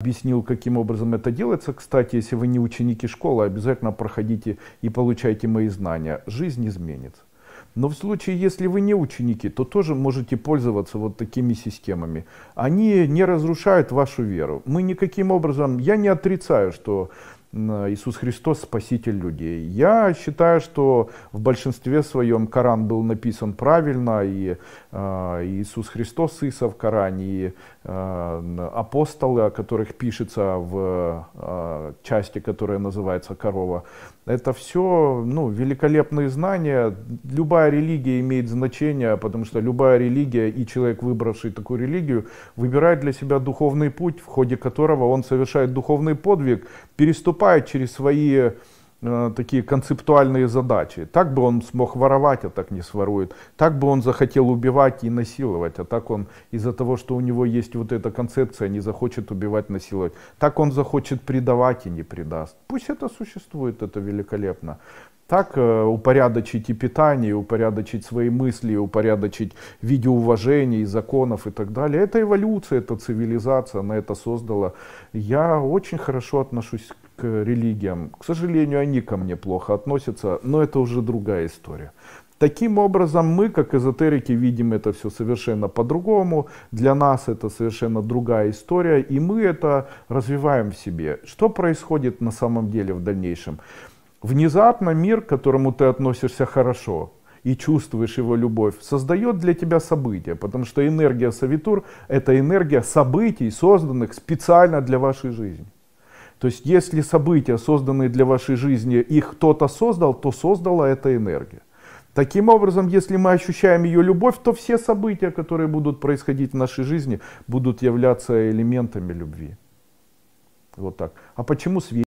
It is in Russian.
Объяснил, каким образом это делается. Кстати, если вы не ученики школы, обязательно проходите и получайте мои знания. Жизнь изменится. Но в случае, если вы не ученики, то тоже можете пользоваться вот такими системами. Они не разрушают вашу веру. Мы никаким образом, я не отрицаю, что Иисус Христос – спаситель людей. Я считаю, что в большинстве своем Коран был написан правильно, и э, Иисус Христос Иса в Коране, и э, апостолы, о которых пишется в э, части, которая называется «Корова», это все ну, великолепные знания. Любая религия имеет значение, потому что любая религия и человек, выбравший такую религию, выбирает для себя духовный путь, в ходе которого он совершает духовный подвиг, переступает переступает через свои э, такие концептуальные задачи. Так бы он смог воровать, а так не сворует. Так бы он захотел убивать и насиловать, а так он из-за того, что у него есть вот эта концепция, не захочет убивать, насиловать. Так он захочет предавать и не предаст. Пусть это существует, это великолепно. Так э, упорядочить и питание, упорядочить свои мысли, и упорядочить уважения и законов и так далее. Это эволюция, это цивилизация, она это создала. Я очень хорошо отношусь к религиям. К сожалению, они ко мне плохо относятся, но это уже другая история. Таким образом, мы, как эзотерики, видим это все совершенно по-другому. Для нас это совершенно другая история, и мы это развиваем в себе. Что происходит на самом деле в дальнейшем? Внезапно мир, к которому ты относишься хорошо, и чувствуешь его любовь, создает для тебя события, потому что энергия Савитур – это энергия событий, созданных специально для вашей жизни. То есть если события, созданные для вашей жизни, их кто-то создал, то создала эта энергия. Таким образом, если мы ощущаем ее любовь, то все события, которые будут происходить в нашей жизни, будут являться элементами любви. Вот так. А почему свет?